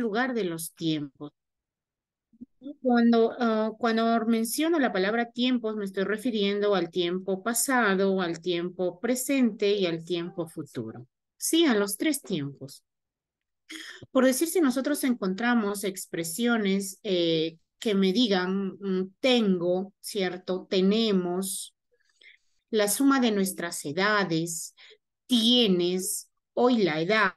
lugar de los tiempos. Cuando, ah, cuando menciono la palabra tiempos, me estoy refiriendo al tiempo pasado, al tiempo presente y al tiempo futuro. Sí, a los tres tiempos. Por decir, si nosotros encontramos expresiones eh, que me digan mm, tengo, ¿cierto? Tenemos, la suma de nuestras edades, tienes, hoy la edad,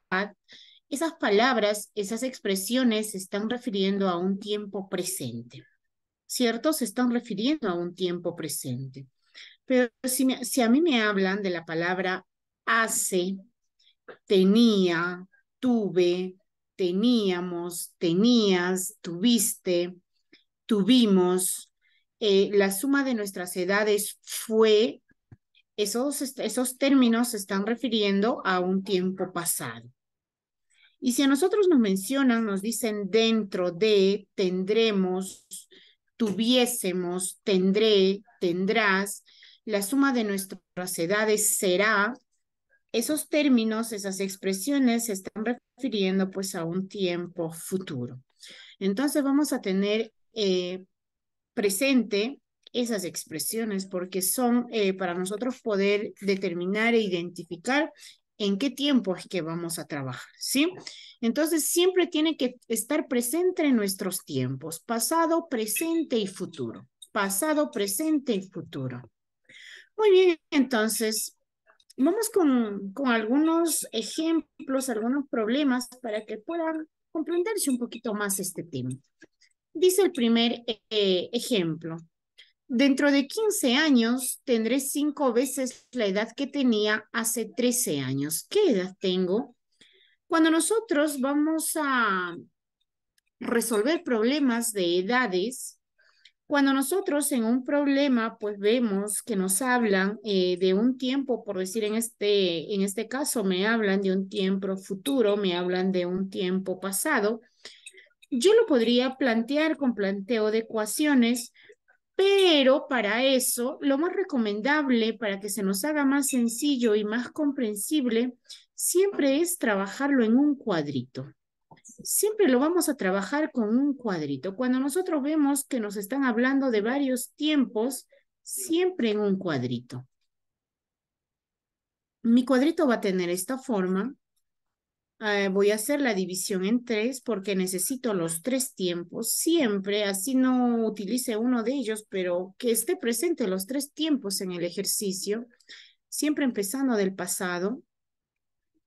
esas palabras, esas expresiones se están refiriendo a un tiempo presente, ¿cierto? Se están refiriendo a un tiempo presente. Pero si, a mí me hablan de la palabra hace, tenía, tuve, teníamos, tenías, tuviste, tuvimos, eh, la suma de nuestras edades fue, esos, esos términos se están refiriendo a un tiempo pasado. Y si a nosotros nos mencionan, nos dicen dentro de, tendremos, tuviésemos, tendré, tendrás, la suma de nuestras edades será, esos términos, esas expresiones se están refiriendo pues a un tiempo futuro. Entonces vamos a tener eh, presente esas expresiones porque son eh, para nosotros poder determinar e identificar en qué tiempo es que vamos a trabajar, ¿sí? Entonces, siempre tiene que estar presente en nuestros tiempos, pasado, presente y futuro. Pasado, presente y futuro. Muy bien, entonces, vamos con, algunos ejemplos, algunos problemas para que puedan comprenderse un poquito más este tema. Dice el primer eh, ejemplo. Dentro de 15 años tendré cinco veces la edad que tenía hace 13 años. ¿Qué edad tengo? Cuando nosotros vamos a resolver problemas de edades, cuando nosotros en un problema pues vemos que nos hablan eh, de un tiempo, por decir en este, en este caso me hablan de un tiempo futuro, me hablan de un tiempo pasado, yo lo podría plantear con planteo de ecuaciones pero para eso, lo más recomendable para que se nos haga más sencillo y más comprensible, siempre es trabajarlo en un cuadrito. Siempre lo vamos a trabajar con un cuadrito. Cuando nosotros vemos que nos están hablando de varios tiempos, siempre en un cuadrito. Mi cuadrito va a tener esta forma, eh, voy a hacer la división en tres porque necesito los tres tiempos siempre, así no utilice uno de ellos, pero que esté presente los tres tiempos en el ejercicio, siempre empezando del pasado,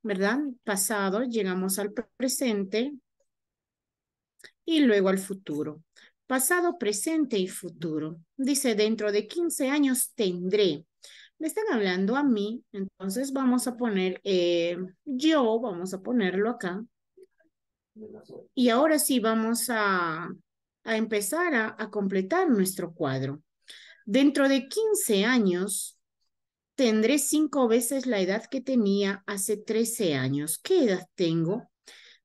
¿verdad? Pasado, llegamos al presente y luego al futuro. Pasado, presente y futuro. Dice, dentro de 15 años tendré me están hablando a mí, entonces vamos a poner eh, yo, vamos a ponerlo acá. Y ahora sí vamos a, empezar a, a completar nuestro cuadro. Dentro de 15 años, tendré cinco veces la edad que tenía hace 13 años. ¿Qué edad tengo?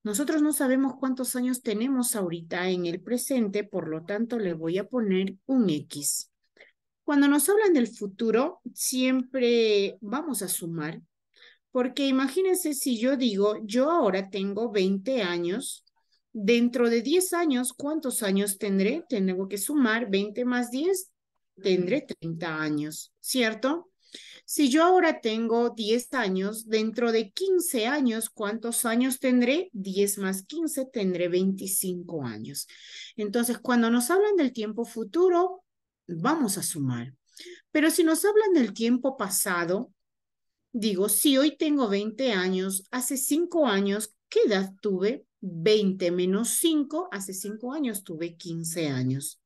Nosotros no sabemos cuántos años tenemos ahorita en el presente, por lo tanto le voy a poner un X. Cuando nos hablan del futuro, siempre vamos a sumar, porque imagínense si yo digo, yo ahora tengo 20 años, dentro de 10 años, ¿cuántos años tendré? Tengo que sumar 20 más 10, tendré 30 años, ¿cierto? Si yo ahora tengo 10 años, dentro de 15 años, ¿cuántos años tendré? 10 más 15 tendré 25 años. Entonces, cuando nos hablan del tiempo futuro, vamos a sumar. Pero si nos hablan del tiempo pasado, digo, si hoy tengo 20 años, hace 5 años, ¿qué edad tuve? 20 menos 5, hace 5 años tuve 15 años.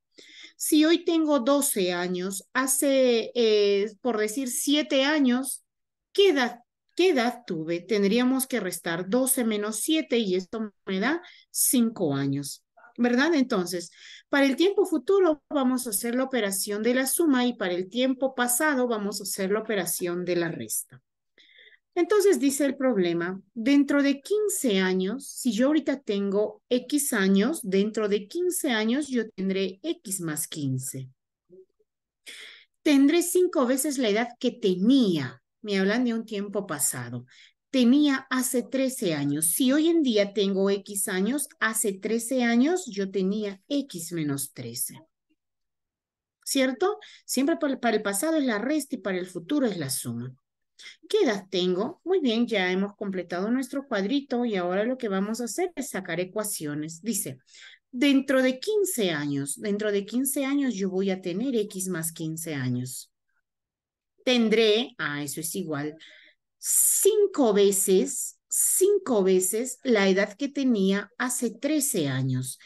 Si hoy tengo 12 años, hace, eh, por decir, 7 años, ¿qué edad, ¿qué edad tuve? Tendríamos que restar 12 menos 7 y esto me da 5 años. ¿verdad? Entonces, para el tiempo futuro vamos a hacer la operación de la suma y para el tiempo pasado vamos a hacer la operación de la resta. Entonces dice el problema, dentro de 15 años, si yo ahorita tengo X años, dentro de 15 años yo tendré X más 15. Tendré cinco veces la edad que tenía. Me hablan de un tiempo pasado tenía hace 13 años. Si hoy en día tengo X años, hace 13 años yo tenía X menos 13. ¿Cierto? Siempre para el pasado es la resta y para el futuro es la suma. ¿Qué edad tengo? Muy bien, ya hemos completado nuestro cuadrito y ahora lo que vamos a hacer es sacar ecuaciones. Dice, dentro de 15 años, dentro de 15 años yo voy a tener X más 15 años. Tendré, ah, eso es igual cinco veces, cinco veces la edad que tenía hace 13 años.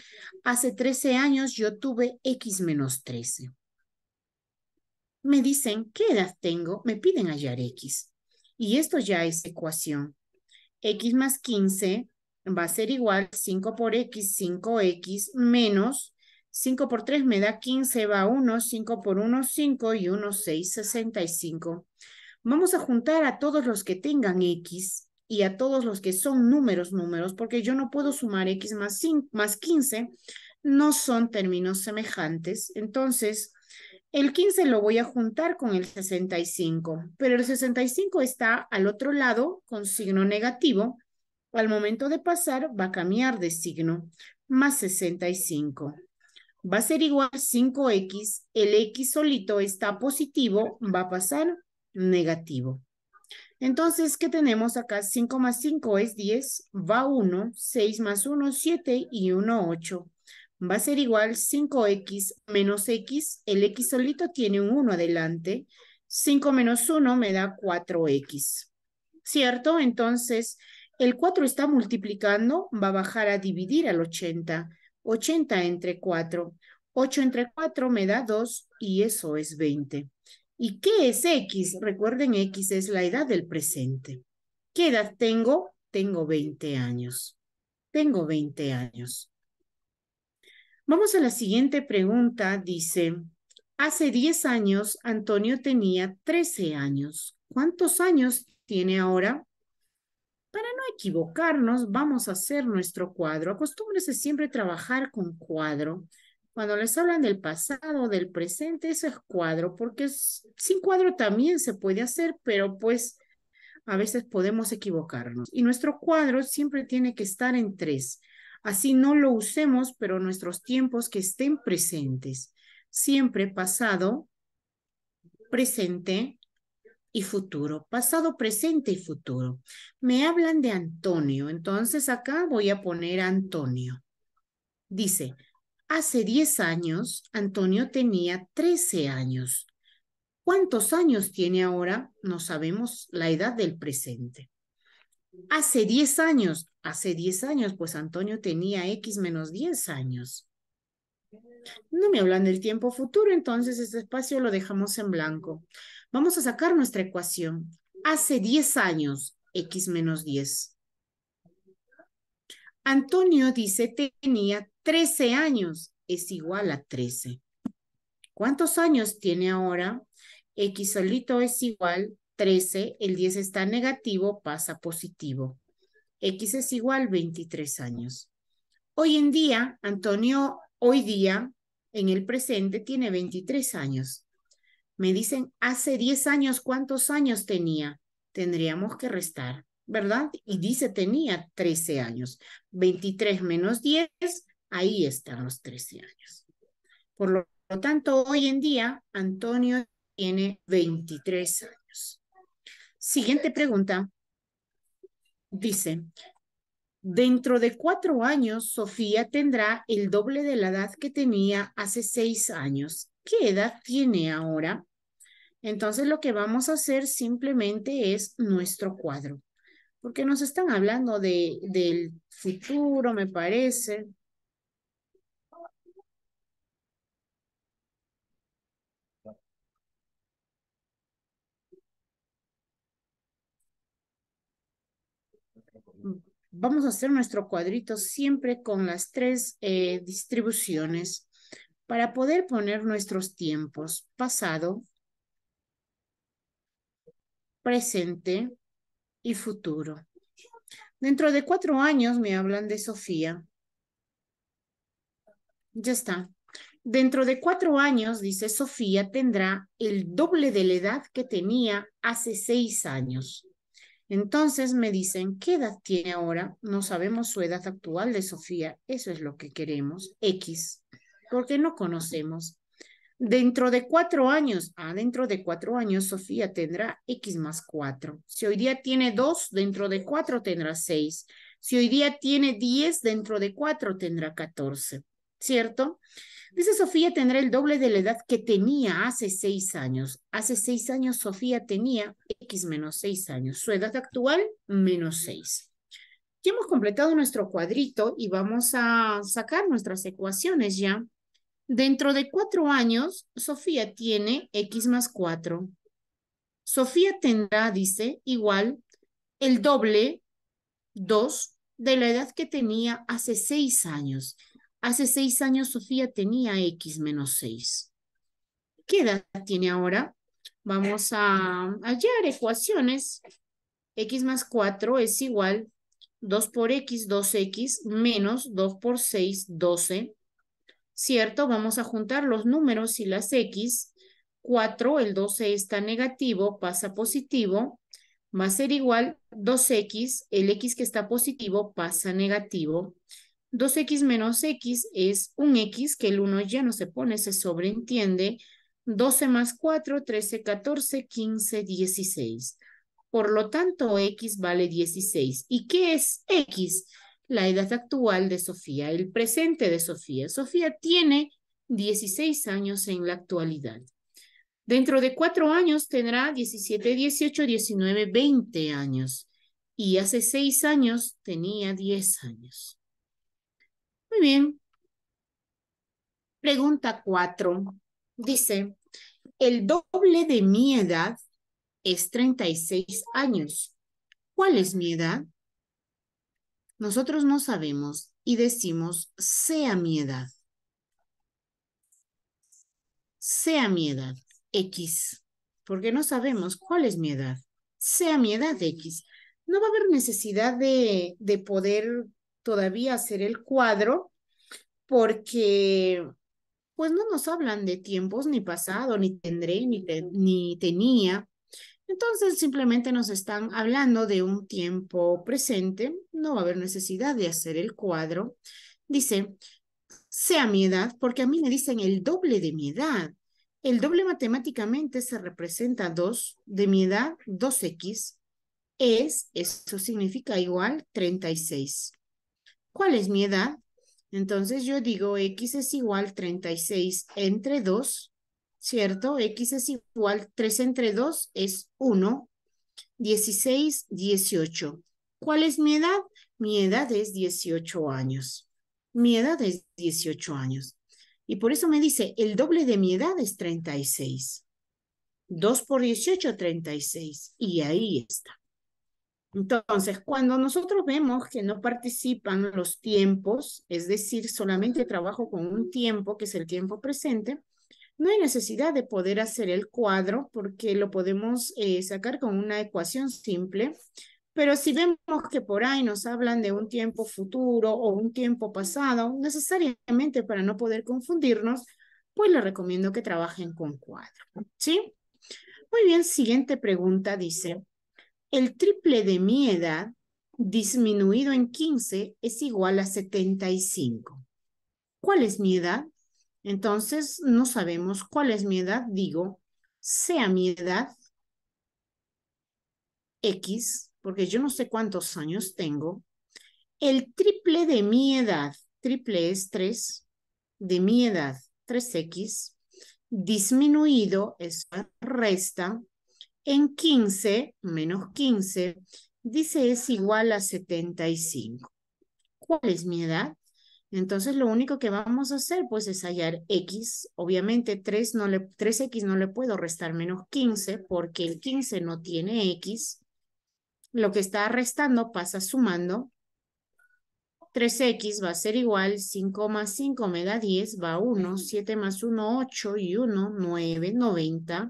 Hace 13 años yo tuve X menos 13. Me dicen, ¿qué edad tengo? Me piden hallar X. Y esto ya es ecuación. X más 15 va a ser igual 5 por X, 5X menos 5 por 3 me da 15, va 1, 5 por 1, 5 y 1, 6, 65. Vamos a juntar a todos los que tengan X y a todos los que son números, números, porque yo no puedo sumar X más, 5, más 15, no son términos semejantes. Entonces, el 15 lo voy a juntar con el 65, pero el 65 está al otro lado con signo negativo. Al momento de pasar va a cambiar de signo, más 65. Va a ser igual 5x, el x solito está positivo, va a pasar negativo. Entonces, ¿qué tenemos acá? 5 más 5 es 10, va 1, 6 más 1, 7 y 1, 8. Va a ser igual 5x menos x, el x solito tiene un 1 adelante, 5 menos 1 me da 4x, ¿cierto? Entonces, el 4 está multiplicando, va a bajar a dividir al 80, 80 entre 4, 8 entre 4 me da 2 y eso es 20. ¿Y qué es X? Recuerden, X es la edad del presente. ¿Qué edad tengo? Tengo 20 años. Tengo 20 años. Vamos a la siguiente pregunta. Dice, hace 10 años Antonio tenía 13 años. ¿Cuántos años tiene ahora? Para no equivocarnos, vamos a hacer nuestro cuadro. Acostúmbrese siempre a trabajar con cuadro. Cuando les hablan del pasado, del presente, eso es cuadro, porque sin cuadro también se puede hacer, pero pues a veces podemos equivocarnos. Y nuestro cuadro siempre tiene que estar en tres. Así no lo usemos, pero nuestros tiempos que estén presentes. Siempre pasado, presente y futuro. Pasado, presente y futuro. Me hablan de Antonio, entonces acá voy a poner Antonio. Dice, Hace 10 años, Antonio tenía 13 años. ¿Cuántos años tiene ahora? No sabemos la edad del presente. Hace 10 años, hace 10 años, pues Antonio tenía X menos 10 años. No me hablan del tiempo futuro, entonces este espacio lo dejamos en blanco. Vamos a sacar nuestra ecuación. Hace 10 años, X menos 10. Antonio dice tenía 13 años es igual a 13. ¿Cuántos años tiene ahora? X solito es igual 13, el 10 está negativo, pasa positivo. X es igual 23 años. Hoy en día, Antonio, hoy día, en el presente, tiene 23 años. Me dicen, hace 10 años, ¿cuántos años tenía? Tendríamos que restar, ¿verdad? Y dice, tenía 13 años. 23 menos 10 Ahí están los 13 años. Por lo, tanto, hoy en día, Antonio tiene 23 años. Siguiente pregunta. Dice, dentro de cuatro años, Sofía tendrá el doble de la edad que tenía hace seis años. ¿Qué edad tiene ahora? Entonces lo que vamos a hacer simplemente es nuestro cuadro, porque nos están hablando de, del futuro, me parece. vamos a hacer nuestro cuadrito siempre con las tres eh, distribuciones para poder poner nuestros tiempos pasado, presente y futuro. Dentro de cuatro años me hablan de Sofía. Ya está. Dentro de cuatro años, dice Sofía, tendrá el doble de la edad que tenía hace seis años. Entonces me dicen, ¿qué edad tiene ahora? No sabemos su edad actual de Sofía. Eso es lo que queremos. X, porque no conocemos. Dentro de cuatro años, ah, dentro de cuatro años Sofía tendrá X más cuatro. Si hoy día tiene dos, dentro de cuatro tendrá seis. Si hoy día tiene diez, dentro de cuatro tendrá catorce. ¿Cierto? Dice Sofía tendrá el doble de la edad que tenía hace seis años. Hace seis años Sofía tenía X menos seis años. Su edad actual, menos seis. Ya hemos completado nuestro cuadrito y vamos a sacar nuestras ecuaciones ya. Dentro de cuatro años, Sofía tiene X más cuatro. Sofía tendrá, dice, igual el doble, dos, de la edad que tenía hace seis años. Hace seis años Sofía tenía X menos 6. ¿Qué edad tiene ahora? Vamos a hallar ecuaciones. X más 4 es igual 2 por X, 2X, menos 2 por 6, 12. ¿Cierto? Vamos a juntar los números y las X. 4, el 12 está negativo, pasa positivo. Va a ser igual 2X, el X que está positivo pasa negativo. 2x menos x es un x que el 1 ya no se pone, se sobreentiende. 12 más 4, 13, 14, 15, 16. Por lo tanto, x vale 16. ¿Y qué es x? La edad actual de Sofía, el presente de Sofía. Sofía tiene 16 años en la actualidad. Dentro de 4 años tendrá 17, 18, 19, 20 años. Y hace 6 años tenía 10 años. Muy bien. Pregunta cuatro. Dice, el doble de mi edad es 36 años. ¿Cuál es mi edad? Nosotros no sabemos y decimos, sea mi edad. Sea mi edad, X, porque no sabemos cuál es mi edad. Sea mi edad, X. No va a haber necesidad de, de poder todavía hacer el cuadro porque pues no nos hablan de tiempos ni pasado, ni tendré, ni, ni tenía. Entonces simplemente nos están hablando de un tiempo presente, no va a haber necesidad de hacer el cuadro. Dice, sea mi edad, porque a mí me dicen el doble de mi edad. El doble matemáticamente se representa 2 de mi edad, 2x, es, eso significa igual 36. ¿Cuál es mi edad? Entonces yo digo X es igual 36 entre 2, ¿cierto? X es igual 3 entre 2 es 1, 16, 18. ¿Cuál es mi edad? Mi edad es 18 años. Mi edad es 18 años. Y por eso me dice, el doble de mi edad es 36. 2 por 18, 36. Y ahí está. Entonces, cuando nosotros vemos que no participan los tiempos, es decir, solamente trabajo con un tiempo, que es el tiempo presente, no hay necesidad de poder hacer el cuadro porque lo podemos eh, sacar con una ecuación simple. Pero si vemos que por ahí nos hablan de un tiempo futuro o un tiempo pasado, necesariamente para no poder confundirnos, pues les recomiendo que trabajen con cuadro. ¿Sí? Muy bien, siguiente pregunta dice, el triple de mi edad disminuido en 15 es igual a 75. ¿Cuál es mi edad? Entonces no sabemos cuál es mi edad. Digo, sea mi edad X, porque yo no sé cuántos años tengo, el triple de mi edad, triple es 3, de mi edad, 3X, disminuido, es resta, en 15 menos 15, dice es igual a 75. ¿Cuál es mi edad? Entonces lo único que vamos a hacer pues es hallar x. Obviamente 3 x no le puedo restar menos 15 porque el 15 no tiene x. Lo que está restando pasa sumando. 3x va a ser igual, 5 más 5 me da 10, va 1, 7 más 1, 8 y 1, 9, 90.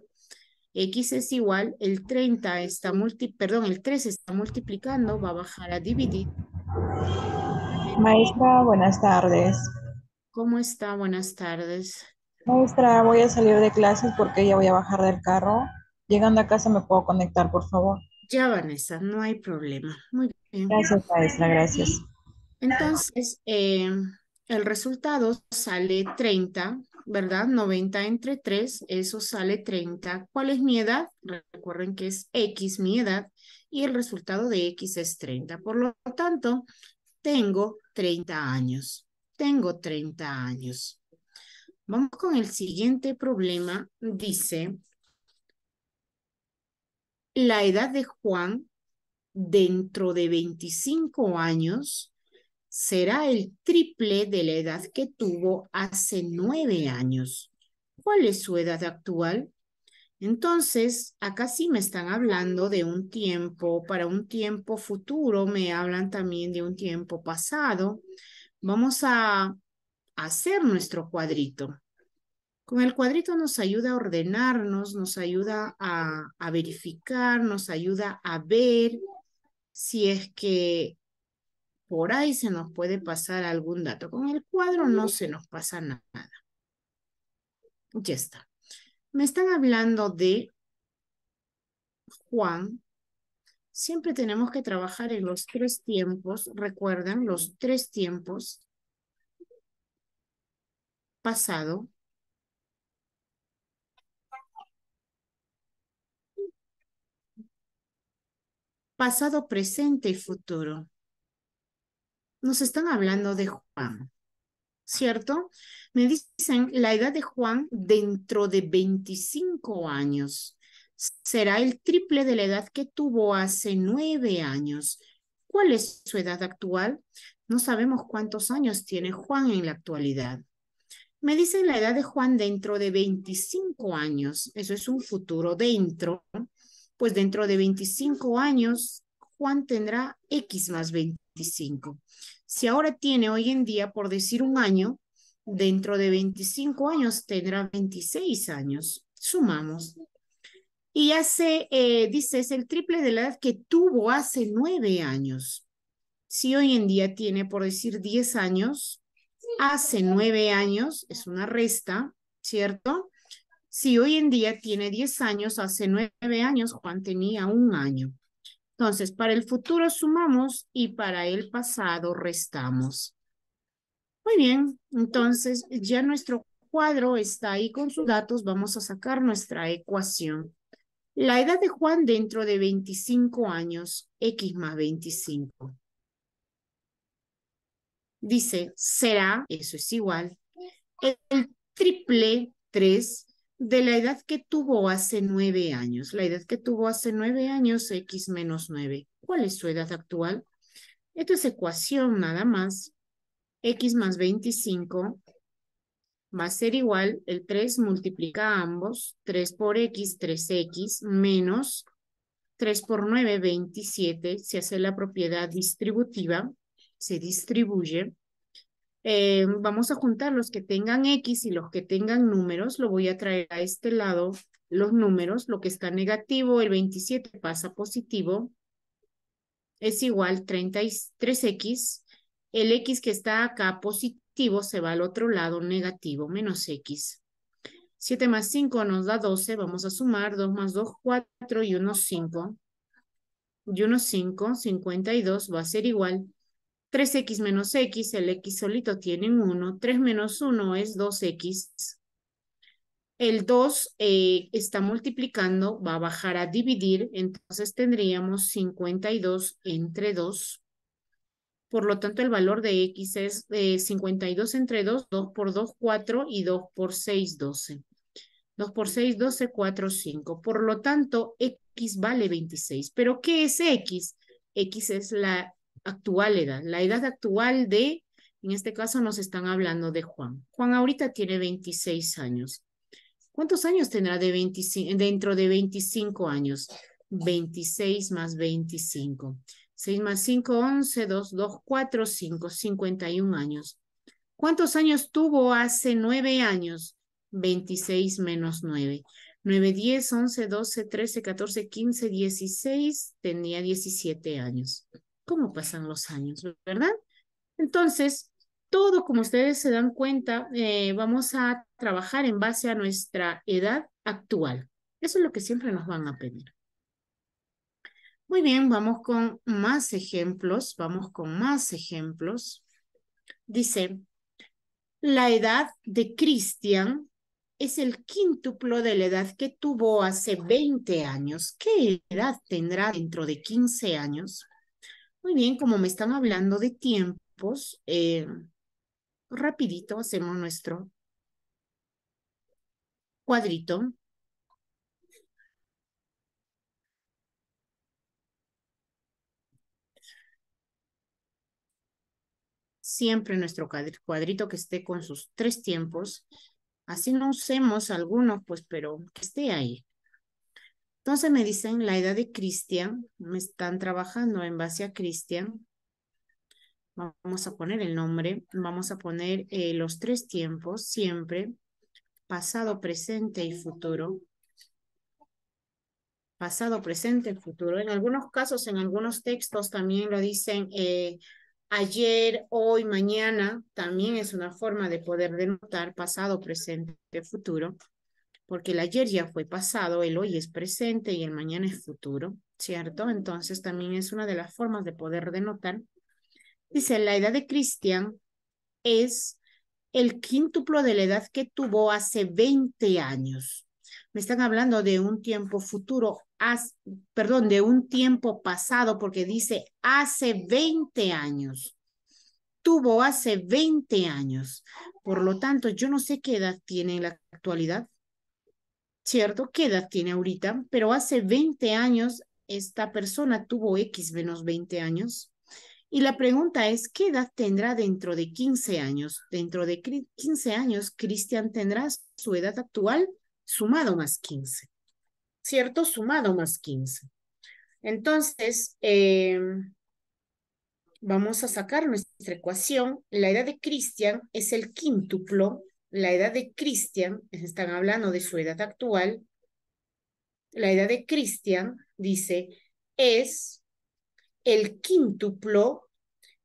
X es igual, el 30 está multi, perdón, el 3 está multiplicando, va a bajar a dividir. Maestra, buenas tardes. ¿Cómo está? Buenas tardes. Maestra, voy a salir de clases porque ya voy a bajar del carro. Llegando a casa me puedo conectar, por favor. Ya, Vanessa, no hay problema. Muy bien. Gracias, maestra, gracias. Entonces, eh, el resultado sale 30 ¿verdad? 90 entre 3, eso sale 30. ¿Cuál es mi edad? Recuerden que es X mi edad y el resultado de X es 30. Por lo tanto, tengo 30 años. Tengo 30 años. Vamos con el siguiente problema. Dice, la edad de Juan dentro de 25 años será el triple de la edad que tuvo hace nueve años. ¿Cuál es su edad actual? Entonces, acá sí me están hablando de un tiempo, para un tiempo futuro, me hablan también de un tiempo pasado. Vamos a hacer nuestro cuadrito. Con el cuadrito nos ayuda a ordenarnos, nos ayuda a, verificar, nos ayuda a ver si es que por ahí se nos puede pasar algún dato. Con el cuadro no se nos pasa nada. Ya está. Me están hablando de Juan. Siempre tenemos que trabajar en los tres tiempos. ¿Recuerdan los tres tiempos. Pasado. Pasado, presente y futuro nos están hablando de Juan, ¿cierto? Me dicen, la edad de Juan dentro de 25 años será el triple de la edad que tuvo hace nueve años. ¿Cuál es su edad actual? No sabemos cuántos años tiene Juan en la actualidad. Me dicen la edad de Juan dentro de 25 años. Eso es un futuro dentro. Pues dentro de 25 años, Juan tendrá X más 25. Si ahora tiene hoy en día, por decir un año, dentro de 25 años tendrá 26 años. Sumamos. Y hace, eh, dice, es el triple de la edad que tuvo hace nueve años. Si hoy en día tiene, por decir, diez años, hace nueve años, es una resta, ¿cierto? Si hoy en día tiene diez años, hace nueve años Juan tenía un año. Entonces, para el futuro sumamos y para el pasado restamos. Muy bien, entonces ya nuestro cuadro está ahí con sus datos. Vamos a sacar nuestra ecuación. La edad de Juan dentro de 25 años, X más 25. Dice, será, eso es igual, el, triple 3 de la edad que tuvo hace nueve años. La edad que tuvo hace nueve años, x menos nueve. ¿Cuál es su edad actual? Esto es ecuación nada más. x más 25 va a ser igual, el 3 multiplica ambos, 3 por x, 3x, menos 3 por 9, 27, se hace la propiedad distributiva, se distribuye, eh, vamos a juntar los que tengan X y los que tengan números, lo voy a traer a este lado, los números, lo que está negativo, el 27 pasa positivo, es igual 33X, el X que está acá positivo se va al otro lado negativo, menos X. 7 más 5 nos da 12, vamos a sumar 2 más 2, 4 y 1, 5. Y 1, 5, 52 va a ser igual 3x menos x, el x solito tiene 1. 3 menos 1 es 2x. El 2 eh, está multiplicando, va a bajar a dividir, entonces tendríamos 52 entre 2. Por lo tanto, el valor de x es 52 eh, entre 2, 2 por 2, 4 y 2 por 6, 12. 2 por 6, 12, 4, 5. Por lo tanto, x vale 26. ¿Pero qué es x? x es la actual edad, la edad actual de, en este caso nos están hablando de Juan. Juan ahorita tiene 26 años. ¿Cuántos años tendrá dentro de 25 años? 26 más 25. 6 más 5, 11, 2, 2, 4, 5, 51 años. ¿Cuántos años tuvo hace 9 años? 26 menos 9. 9, 10, 11, 12, 13, 14, 15, 16, tenía 17 años cómo pasan los años, ¿verdad? Entonces, todo, como ustedes se dan cuenta, eh, vamos a trabajar en base a nuestra edad actual. Eso es lo que siempre nos van a pedir. Muy bien, vamos con más ejemplos, vamos con más ejemplos. Dice, la edad de Cristian es el quíntuplo de la edad que tuvo hace 20 años. ¿Qué edad tendrá dentro de 15 años? Muy bien, como me están hablando de tiempos, eh, rapidito hacemos nuestro cuadrito. Siempre nuestro cuadrito que esté con sus tres tiempos. Así no usemos algunos, pues, pero que esté ahí. Entonces me dicen la edad de Cristian, me están trabajando en base a Cristian. Vamos a poner el nombre, vamos a poner eh, los tres tiempos siempre, pasado, presente y futuro. Pasado, presente, futuro. En algunos casos, en algunos textos también lo dicen eh, ayer, hoy, mañana. También es una forma de poder denotar pasado, presente, futuro porque el ayer ya fue pasado, el hoy es presente y el mañana es futuro, ¿cierto? Entonces también es una de las formas de poder denotar. Dice, la edad de Cristian es el quíntuplo de la edad que tuvo hace 20 años. Me están hablando de un tiempo futuro, perdón, de un tiempo pasado, porque dice hace 20 años. Tuvo hace 20 años. Por lo tanto, yo no sé qué edad tiene en la actualidad. ¿cierto? ¿Qué edad tiene ahorita? Pero hace 20 años esta persona tuvo X menos 20 años. Y la pregunta es, ¿qué edad tendrá dentro de 15 años? Dentro de 15 años, Cristian tendrá su edad actual sumado más 15, ¿cierto? Sumado más 15. Entonces, em, vamos a sacar nuestra ecuación. La edad de Cristian es el quíntuplo la edad de Cristian, están hablando de su edad actual, la edad de Cristian, dice, es el quíntuplo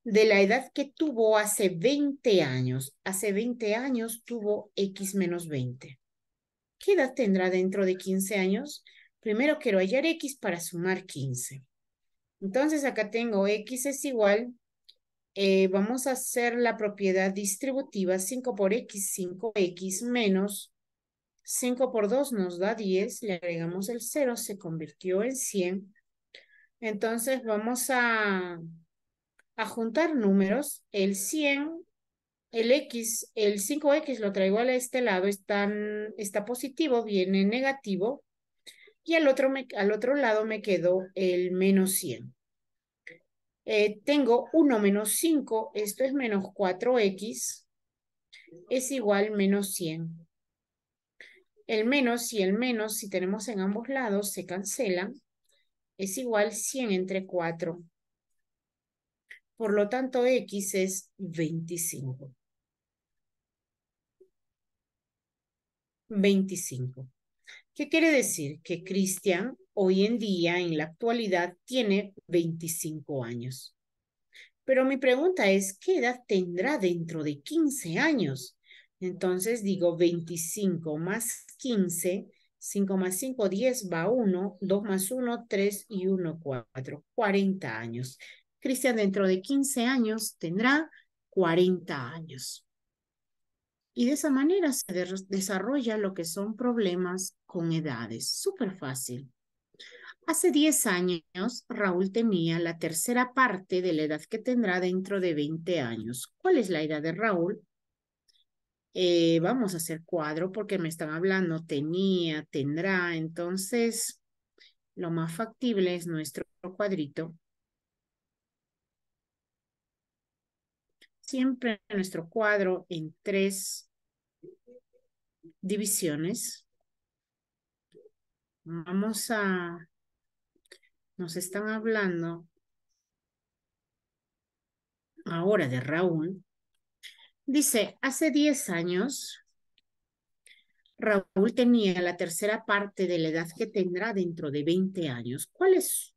de la edad que tuvo hace 20 años. Hace 20 años tuvo X menos 20. ¿Qué edad tendrá dentro de 15 años? Primero quiero hallar X para sumar 15. Entonces acá tengo X es igual eh, vamos a hacer la propiedad distributiva 5 por x, 5x menos 5 por 2 nos da 10, le agregamos el 0, se convirtió en 100. Entonces vamos a, juntar números, el 100, el x, el 5x lo traigo a este lado, está, está positivo, viene negativo, y otro, al otro lado me quedó el menos 100. Eh, tengo 1 menos 5, esto es menos 4x, es igual menos 100. El menos y el menos, si tenemos en ambos lados, se cancelan. Es igual 100 entre 4. Por lo tanto, x es 25. 25. ¿Qué quiere decir? Que Cristian hoy en día, en la actualidad, tiene 25 años. Pero mi pregunta es, ¿qué edad tendrá dentro de 15 años? Entonces digo 25 más 15, 5 más 5, 10 va 1, 2 más 1, 3 y 1, 4, 40 años. Cristian dentro de 15 años tendrá 40 años. Y de esa manera se desarrolla lo que son problemas con edades. Súper fácil. Hace 10 años, Raúl tenía la tercera parte de la edad que tendrá dentro de 20 años. ¿Cuál es la edad de Raúl? Eh, vamos a hacer cuadro porque me están hablando tenía, tendrá. Entonces, lo más factible es nuestro cuadrito. Siempre nuestro cuadro en tres divisiones. Vamos a nos están hablando ahora de Raúl. Dice, hace 10 años, Raúl tenía la tercera parte de la edad que tendrá dentro de 20 años. ¿Cuál es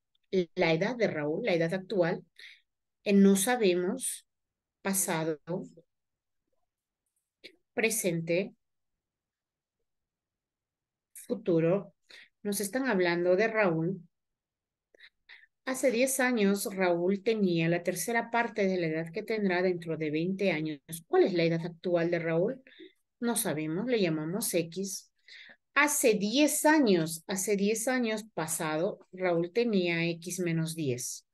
la edad de Raúl, la edad actual? en eh, no sabemos, pasado, presente, futuro. Nos están hablando de Raúl Hace 10 años Raúl tenía la tercera parte de la edad que tendrá dentro de 20 años. ¿Cuál es la edad actual de Raúl? No sabemos, le llamamos X. Hace 10 años, hace 10 años pasado, Raúl tenía X menos 10.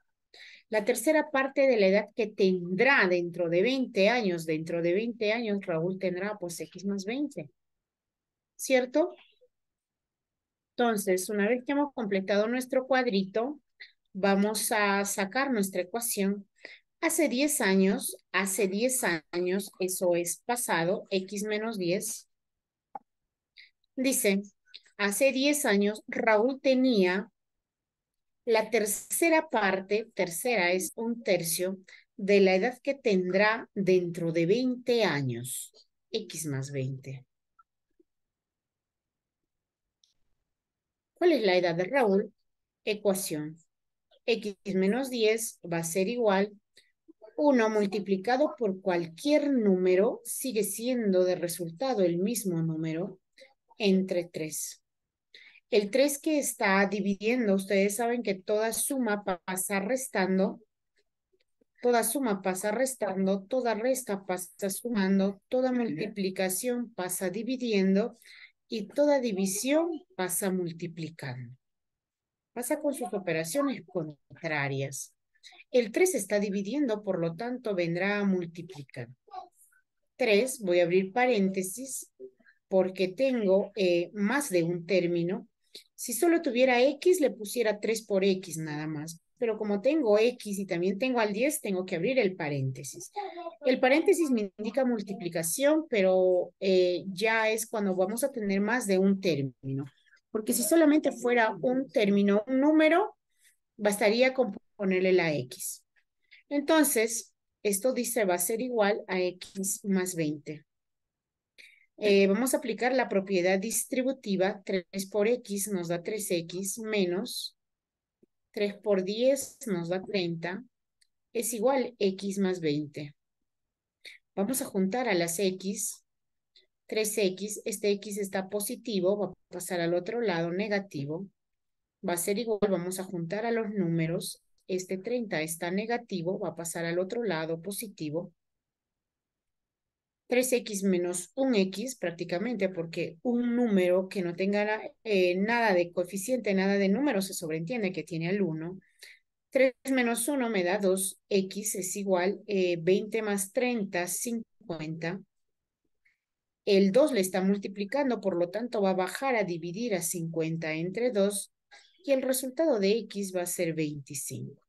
La tercera parte de la edad que tendrá dentro de 20 años, dentro de 20 años Raúl tendrá pues X más 20. ¿Cierto? Entonces, una vez que hemos completado nuestro cuadrito, vamos a sacar nuestra ecuación. Hace 10 años, hace 10 años, eso es pasado, x menos 10. Dice, hace 10 años Raúl tenía la tercera parte, tercera es un tercio, de la edad que tendrá dentro de 20 años, x más 20. ¿Cuál es la edad de Raúl? Ecuación x menos 10 va a ser igual 1 multiplicado por cualquier número sigue siendo de resultado el mismo número entre 3. El 3 que está dividiendo, ustedes saben que toda suma pasa restando, toda suma pasa restando, toda resta pasa sumando, toda multiplicación pasa dividiendo y toda división pasa multiplicando pasa con sus operaciones contrarias. El 3 está dividiendo, por lo tanto, vendrá a multiplicar. 3, voy a abrir paréntesis porque tengo eh, más de un término. Si solo tuviera X, le pusiera 3 por X nada más. Pero como tengo X y también tengo al 10, tengo que abrir el paréntesis. El paréntesis me indica multiplicación, pero eh, ya es cuando vamos a tener más de un término porque si solamente fuera un término, un número, bastaría con ponerle la X. Entonces, esto dice va a ser igual a X más 20. Eh, vamos a aplicar la propiedad distributiva. 3 por X nos da 3X menos 3 por 10 nos da 30. Es igual a X más 20. Vamos a juntar a las X 3x, este x está positivo, va a pasar al otro lado negativo, va a ser igual, vamos a juntar a los números, este 30 está negativo, va a pasar al otro lado positivo, 3x menos 1x prácticamente, porque un número que no tenga eh, nada de coeficiente, nada de número, se sobreentiende que tiene al 1. 3 menos 1 me da 2x, es igual 20 eh, más 30, 50 el 2 le está multiplicando, por lo tanto va a bajar a dividir a 50 entre 2 y el resultado de X va a ser 25.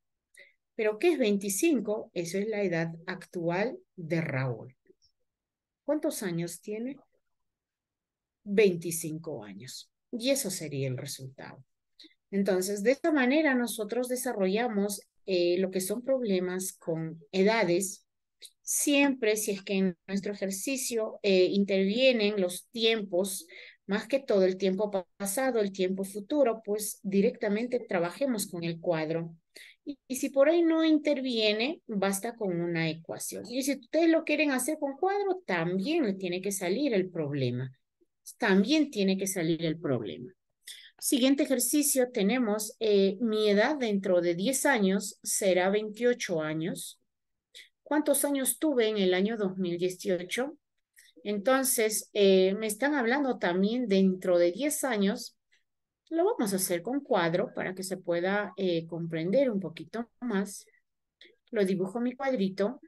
¿Pero qué es 25? Eso es la edad actual de Raúl. ¿Cuántos años tiene? 25 años. Y eso sería el resultado. Entonces, de esta manera nosotros desarrollamos eh, lo que son problemas con edades siempre si es que en nuestro ejercicio eh, intervienen los tiempos, más que todo el tiempo pasado, el tiempo futuro, pues directamente trabajemos con el cuadro. Y, si por ahí no interviene, basta con una ecuación. Y si ustedes lo quieren hacer con cuadro, también le tiene que salir el problema. También tiene que salir el problema. Siguiente ejercicio tenemos, eh, mi edad dentro de 10 años será 28 años cuántos años tuve en el año 2018. Entonces, eh, me están hablando también dentro de 10 años. Lo vamos a hacer con cuadro para que se pueda eh, comprender un poquito más. Lo dibujo mi cuadrito.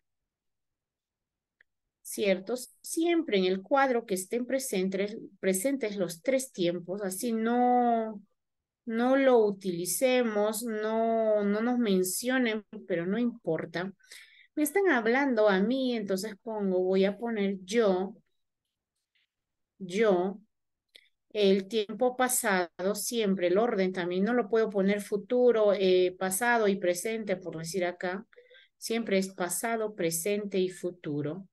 cierto. Siempre en el cuadro que estén presentes, presentes los tres tiempos, así no, no lo utilicemos, no, no nos mencionen, pero no importa me están hablando a mí, entonces pongo, voy a poner yo, yo, el tiempo pasado siempre, el orden también, no lo puedo poner futuro, eh, pasado y presente, por decir acá, siempre es pasado, presente y futuro.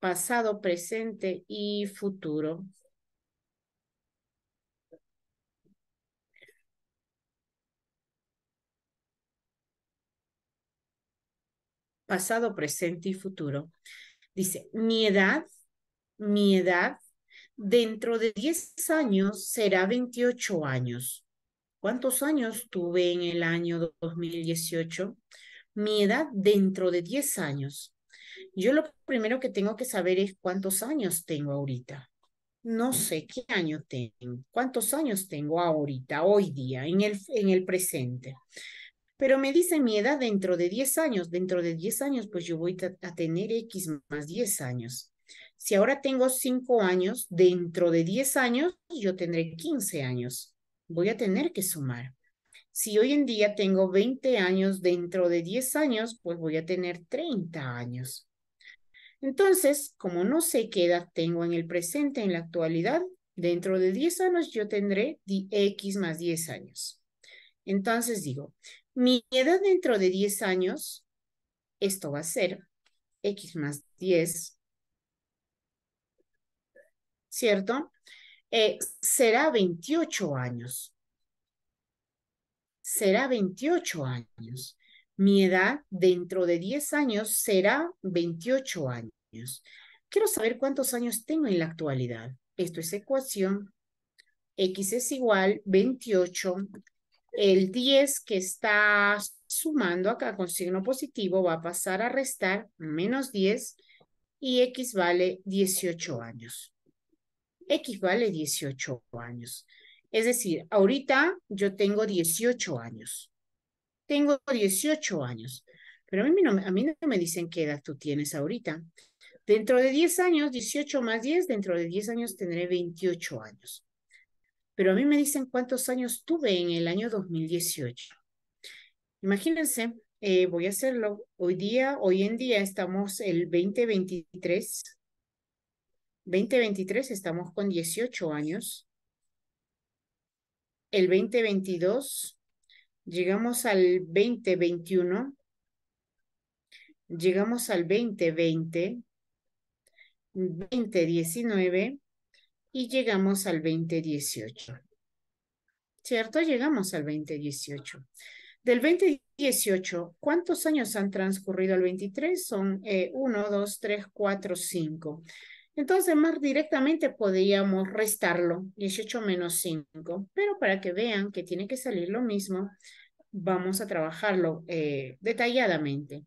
Pasado, presente y futuro. pasado, presente y futuro. Dice, mi edad, mi edad, dentro de 10 años será 28 años. ¿Cuántos años tuve en el año 2018? Mi edad dentro de 10 años. Yo lo primero que tengo que saber es cuántos años tengo ahorita. No sé qué año tengo, cuántos años tengo ahorita, hoy día, en el, en el presente pero me dice mi edad dentro de 10 años, dentro de 10 años, pues yo voy a tener X más 10 años. Si ahora tengo 5 años, dentro de 10 años, yo tendré 15 años. Voy a tener que sumar. Si hoy en día tengo 20 años, dentro de 10 años, pues voy a tener 30 años. Entonces, como no sé qué edad tengo en el presente, en la actualidad, dentro de 10 años yo tendré X más 10 años. Entonces digo, mi edad dentro de 10 años, esto va a ser x más 10, ¿cierto? Eh, será 28 años. Será 28 años. Mi edad dentro de 10 años será 28 años. Quiero saber cuántos años tengo en la actualidad. Esto es ecuación. X es igual 28 el 10 que está sumando acá con signo positivo va a pasar a restar menos 10 y X vale 18 años. X vale 18 años. Es decir, ahorita yo tengo 18 años. Tengo 18 años. Pero a mí, no, a mí no me dicen qué edad tú tienes ahorita. Dentro de 10 años, 18 más 10, dentro de 10 años tendré 28 años pero a mí me dicen cuántos años tuve en el año 2018. Imagínense, eh, voy a hacerlo hoy día, hoy en día estamos el 2023. 2023 estamos con 18 años. El 2022 llegamos al 2021. Llegamos al 2020, 2019, y llegamos al 2018. ¿Cierto? Llegamos al 2018. Del 2018, ¿cuántos años han transcurrido al 23? Son 1, 2, 3, 4, 5. Entonces, más directamente podríamos restarlo, 18 menos 5, pero para que vean que tiene que salir lo mismo, vamos a trabajarlo eh, detalladamente.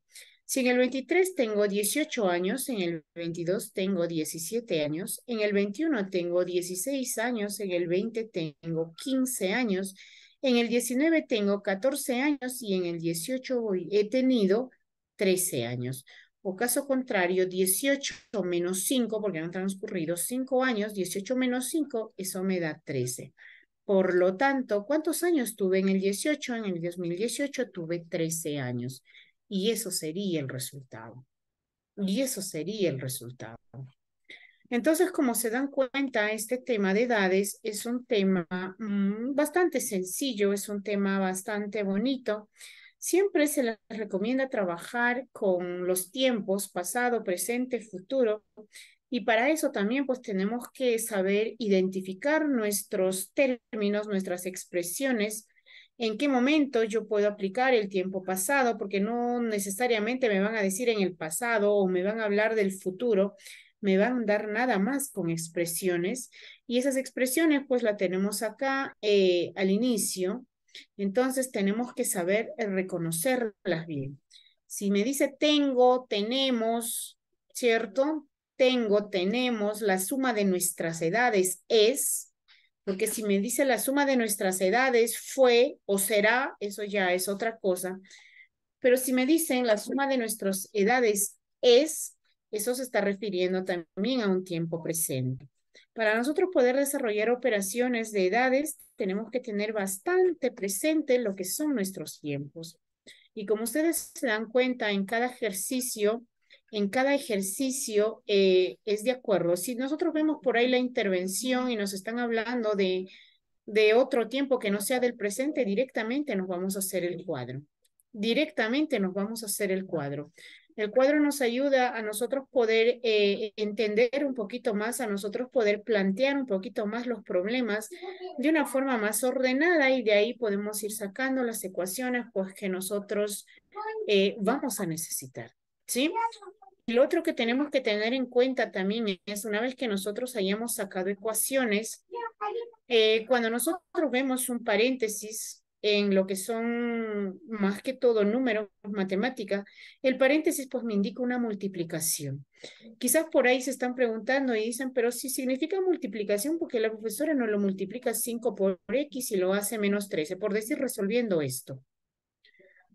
Si en el 23 tengo 18 años, en el 22 tengo 17 años, en el 21 tengo 16 años, en el 20 tengo 15 años, en el 19 tengo 14 años y en el 18 he tenido 13 años. O caso contrario, 18 menos 5, porque han transcurrido 5 años, 18 menos 5, eso me da 13. Por lo tanto, ¿cuántos años tuve en el 18? En el 2018 tuve 13 años. Y eso sería el resultado. Y eso sería el resultado. Entonces, como se dan cuenta, este tema de edades es un tema mm, bastante sencillo, es un tema bastante bonito. Siempre se les recomienda trabajar con los tiempos pasado, presente, futuro. Y para eso también pues tenemos que saber identificar nuestros términos, nuestras expresiones, en qué momento yo puedo aplicar el tiempo pasado, porque no necesariamente me van a decir en el pasado o me van a hablar del futuro, me van a dar nada más con expresiones y esas expresiones pues la tenemos acá eh, al inicio, entonces tenemos que saber reconocerlas bien. Si me dice tengo, tenemos, ¿cierto? Tengo, tenemos, la suma de nuestras edades es, porque si me dice la suma de nuestras edades fue o será, eso ya es otra cosa. Pero si me dicen la suma de nuestras edades es, eso se está refiriendo también a un tiempo presente. Para nosotros poder desarrollar operaciones de edades, tenemos que tener bastante presente lo que son nuestros tiempos. Y como ustedes se dan cuenta, en cada ejercicio en cada ejercicio eh, es de acuerdo. Si nosotros vemos por ahí la intervención y nos están hablando de, de otro tiempo que no sea del presente, directamente nos vamos a hacer el cuadro. Directamente nos vamos a hacer el cuadro. El cuadro nos ayuda a nosotros poder eh, entender un poquito más, a nosotros poder plantear un poquito más los problemas de una forma más ordenada y de ahí podemos ir sacando las ecuaciones pues, que nosotros eh, vamos a necesitar. ¿Sí? El otro que tenemos que tener en cuenta también es una vez que nosotros hayamos sacado ecuaciones, eh, cuando nosotros vemos un paréntesis en lo que son más que todo números, matemáticas, el paréntesis pues me indica una multiplicación. Quizás por ahí se están preguntando y dicen, pero si significa multiplicación, porque la profesora no lo multiplica 5 por x y lo hace menos 13, por decir resolviendo esto.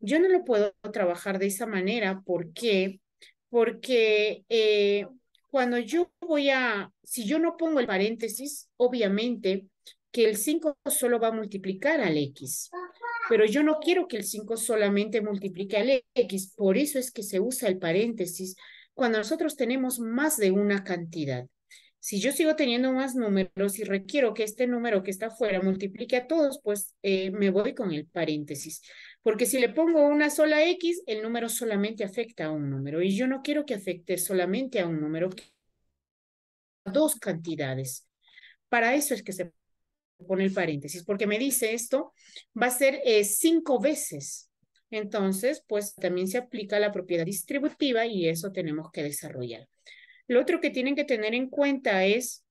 Yo no lo puedo trabajar de esa manera porque porque eh, cuando yo voy a, si yo no pongo el paréntesis, obviamente que el 5 solo va a multiplicar al x, pero yo no quiero que el 5 solamente multiplique al x, por eso es que se usa el paréntesis cuando nosotros tenemos más de una cantidad. Si yo sigo teniendo más números y requiero que este número que está afuera multiplique a todos, pues eh, me voy con el paréntesis. Porque si le pongo una sola X, el número solamente afecta a un número. Y yo no quiero que afecte solamente a un número, a dos cantidades. Para eso es que se pone el paréntesis, porque me dice esto va a ser eh, cinco veces. Entonces, pues también se aplica la propiedad distributiva y eso tenemos que desarrollar. Lo otro que tienen que tener en cuenta es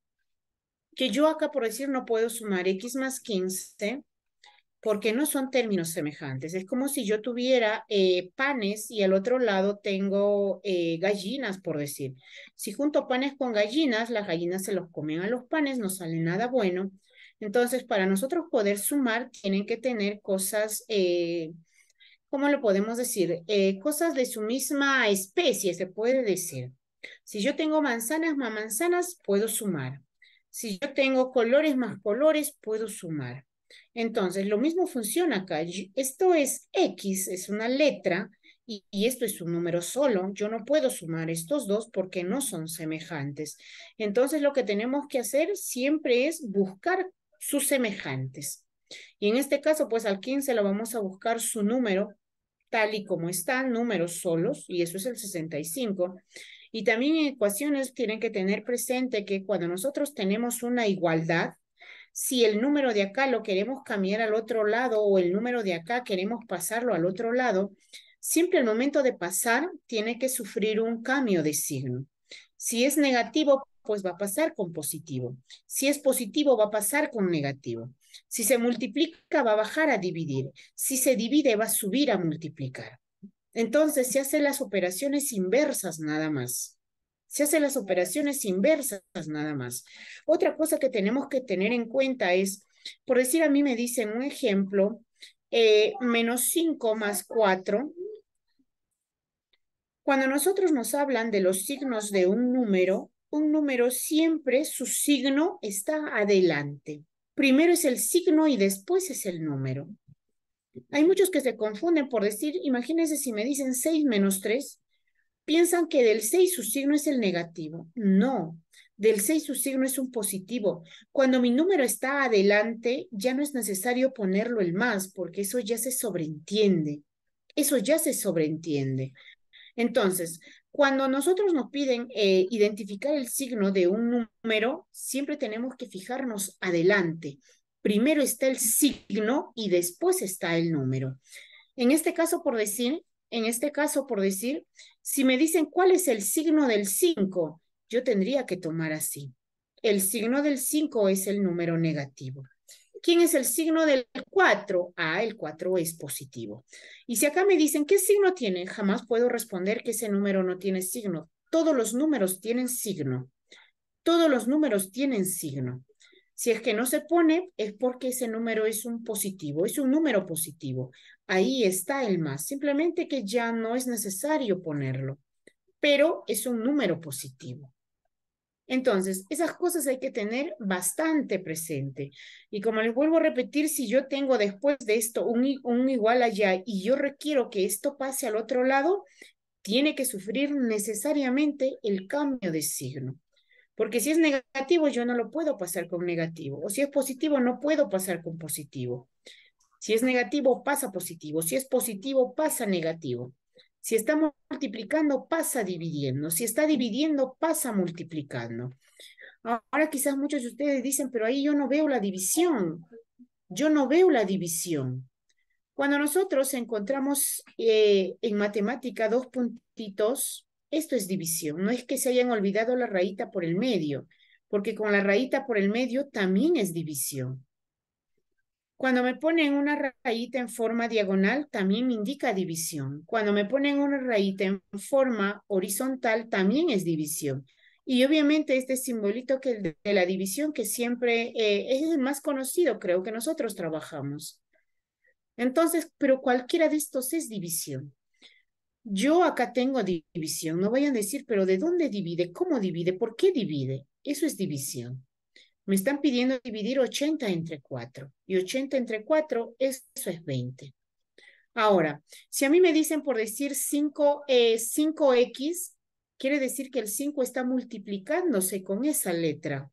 que yo acá, por decir, no puedo sumar x más 15 porque no son términos semejantes. Es como si yo tuviera eh, panes y al otro lado tengo eh, gallinas, por decir. Si junto panes con gallinas, las gallinas se los comen a los panes, no sale nada bueno. Entonces, para nosotros poder sumar, tienen que tener cosas, eh, ¿cómo lo podemos decir? cosas de su misma especie, se puede decir. Si yo tengo manzanas más manzanas, puedo sumar. Si yo tengo colores más colores, puedo sumar. Entonces, lo mismo funciona acá. Esto es X, es una letra, y, esto es un número solo. Yo no puedo sumar estos dos porque no son semejantes. Entonces, lo que tenemos que hacer siempre es buscar sus semejantes. Y en este caso, pues al 15 lo vamos a buscar su número, tal y como está, números solos, y eso es el 65. Y también en ecuaciones tienen que tener presente que cuando nosotros tenemos una igualdad, si el número de acá lo queremos cambiar al otro lado o el número de acá queremos pasarlo al otro lado, siempre al momento de pasar tiene que sufrir un cambio de signo. Si es negativo, pues va a pasar con positivo. Si es positivo, va a pasar con negativo. Si se multiplica, va a bajar a dividir. Si se divide, va a subir a multiplicar. Entonces se hacen las operaciones inversas nada más. Se hacen las operaciones inversas nada más. Otra cosa que tenemos que tener en cuenta es, por decir a mí me dicen un ejemplo, eh, menos 5 más 4. Cuando nosotros nos hablan de los signos de un número, un número siempre su signo está adelante. Primero es el signo y después es el número. Hay muchos que se confunden por decir, imagínense si me dicen 6 menos 3, piensan que del 6 su signo es el negativo. No, del 6 su signo es un positivo. Cuando mi número está adelante, ya no es necesario ponerlo el más, porque eso ya se sobreentiende. Eso ya se sobreentiende. Entonces, cuando nosotros nos piden eh, identificar el signo de un número, siempre tenemos que fijarnos adelante. Primero está el signo y después está el número. En este caso, por decir, en este caso, por decir, si me dicen cuál es el signo del 5, yo tendría que tomar así. El signo del 5 es el número negativo. ¿Quién es el signo del 4? Ah, el 4 es positivo. Y si acá me dicen qué signo tiene, jamás puedo responder que ese número no tiene signo. Todos los números tienen signo. Todos los números tienen signo. Si es que no se pone, es porque ese número es un positivo, es un número positivo. Ahí está el más, simplemente que ya no es necesario ponerlo, pero es un número positivo. Entonces, esas cosas hay que tener bastante presente. Y como les vuelvo a repetir, si yo tengo después de esto un, un igual allá y yo requiero que esto pase al otro lado, tiene que sufrir necesariamente el cambio de signo. Porque si es negativo, yo no lo puedo pasar con negativo. O si es positivo, no puedo pasar con positivo. Si es negativo, pasa positivo. Si es positivo, pasa negativo. Si está multiplicando, pasa dividiendo. Si está dividiendo, pasa multiplicando. Ahora quizás muchos de ustedes dicen, pero ahí yo no veo la división. Yo no veo la división. Cuando nosotros encontramos eh, en matemática dos puntitos, esto es división. No es que se hayan olvidado la raíta por el medio, porque con la raíta por el medio también es división. Cuando me ponen una rayita en forma diagonal, también me indica división. Cuando me ponen una raíz en forma horizontal, también es división. Y obviamente este simbolito que de, la división, que siempre eh, es el más conocido, creo que nosotros trabajamos. Entonces, pero cualquiera de estos es división. Yo acá tengo división, no vayan a decir, pero ¿de dónde divide? ¿Cómo divide? ¿Por qué divide? Eso es división. Me están pidiendo dividir 80 entre 4 y 80 entre 4, eso es 20. Ahora, si a mí me dicen por decir 5, x eh, quiere decir que el 5 está multiplicándose con esa letra.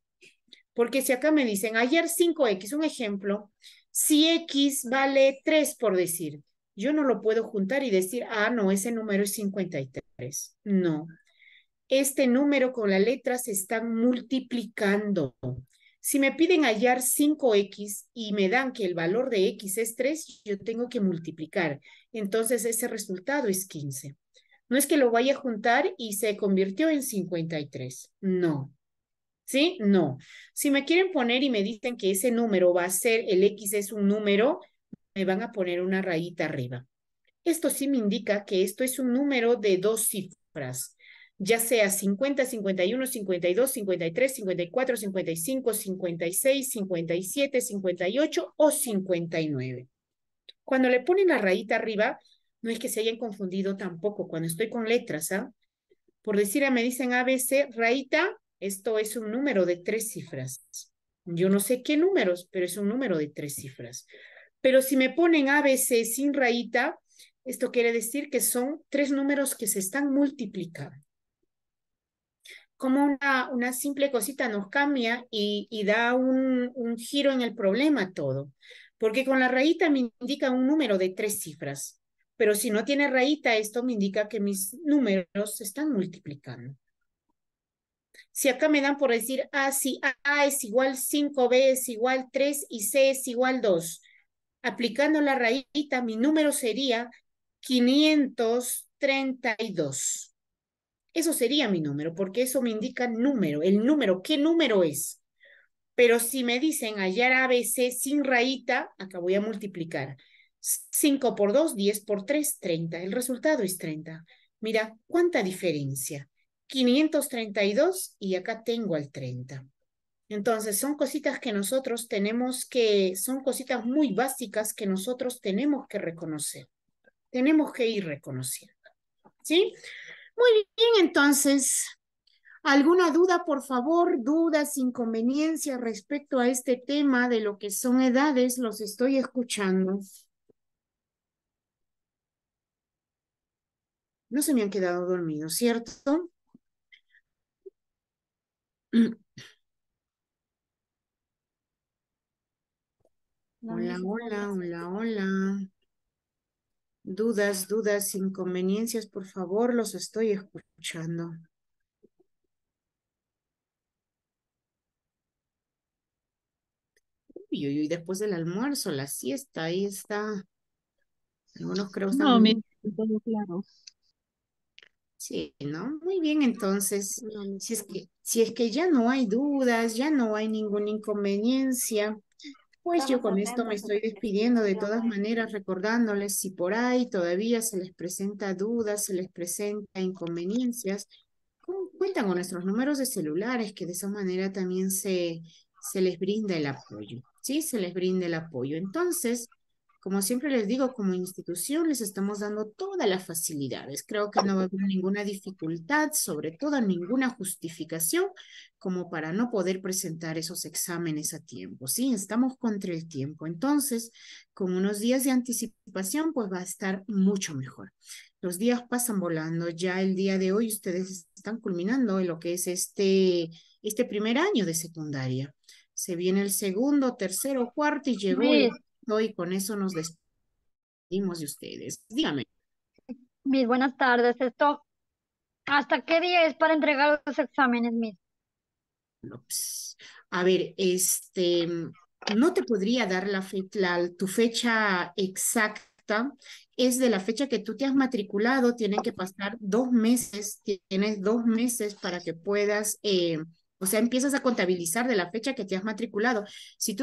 Porque si acá me dicen ayer 5x, un ejemplo, si x vale 3 por decir, yo no lo puedo juntar y decir, ah, no, ese número es 53. No. Este número con la letra se están multiplicando. Si me piden hallar 5x y me dan que el valor de x es 3, yo tengo que multiplicar. Entonces ese resultado es 15. No es que lo vaya a juntar y se convirtió en 53. No. ¿Sí? No. Si me quieren poner y me dicen que ese número va a ser, el x es un número, me van a poner una rayita arriba. Esto sí me indica que esto es un número de dos cifras ya sea 50, 51, 52, 53, 54, 55, 56, 57, 58 o 59. Cuando le ponen la rayita arriba, no es que se hayan confundido tampoco cuando estoy con letras, ¿ah? Por decir, ah, me dicen ABC, rayita, esto es un número de tres cifras. Yo no sé qué números, pero es un número de tres cifras. Pero si me ponen ABC sin rayita, esto quiere decir que son tres números que se están multiplicando. Como una, simple cosita nos cambia y, da un, giro en el problema todo. Porque con la rayita me indica un número de tres cifras, pero si no tiene rayita, esto me indica que mis números se están multiplicando. Si acá me dan por decir, ah, si A es igual 5, B es igual 3 y C es igual 2, aplicando la rayita, mi número sería 532. Eso sería mi número, porque eso me indica número, el número, ¿qué número es? Pero si me dicen hallar ABC sin rayita, acá voy a multiplicar. 5 por 2, 10 por 3, 30. El resultado es 30. Mira, ¿cuánta diferencia? 532 y acá tengo al 30. Entonces, son cositas que nosotros tenemos que, son cositas muy básicas que nosotros tenemos que reconocer. Tenemos que ir reconociendo. ¿Sí? Muy bien, entonces, ¿alguna duda, por favor? Dudas, inconveniencias respecto a este tema de lo que son edades, los estoy escuchando. No se me han quedado dormidos, ¿cierto? Hola, hola, hola, hola dudas, dudas, inconveniencias, por favor, los estoy escuchando. Uy, uy, uy, después del almuerzo, la siesta, ahí está. Algunos creo No, me claro. Sí, ¿no? Muy bien, entonces, si que, si es que ya no hay dudas, ya no hay ninguna inconveniencia, pues yo con esto me estoy despidiendo de todas maneras, recordándoles si por ahí todavía se les presenta dudas, se les presenta inconveniencias, cuentan con nuestros números de celulares, que de esa manera también se, se les brinda el apoyo, ¿sí? Se les brinda el apoyo. Entonces, como siempre les digo, como institución les estamos dando todas las facilidades. Creo que no va a haber ninguna dificultad, sobre todo ninguna justificación como para no poder presentar esos exámenes a tiempo. Sí, estamos contra el tiempo. Entonces, con unos días de anticipación, pues va a estar mucho mejor. Los días pasan volando. Ya el día de hoy ustedes están culminando en lo que es este, este primer año de secundaria. Se viene el segundo, tercero, cuarto y llegó y con eso nos despedimos de ustedes. Dígame. Mis buenas tardes. Esto, ¿hasta qué día es para entregar los exámenes, mis? Pues, a ver, este, no te podría dar la, tu fecha exacta. Es de la fecha que tú te has matriculado, tienen que pasar dos meses, tienes dos meses para que puedas, eh, o sea, empiezas a contabilizar de la fecha que te has matriculado. Si tú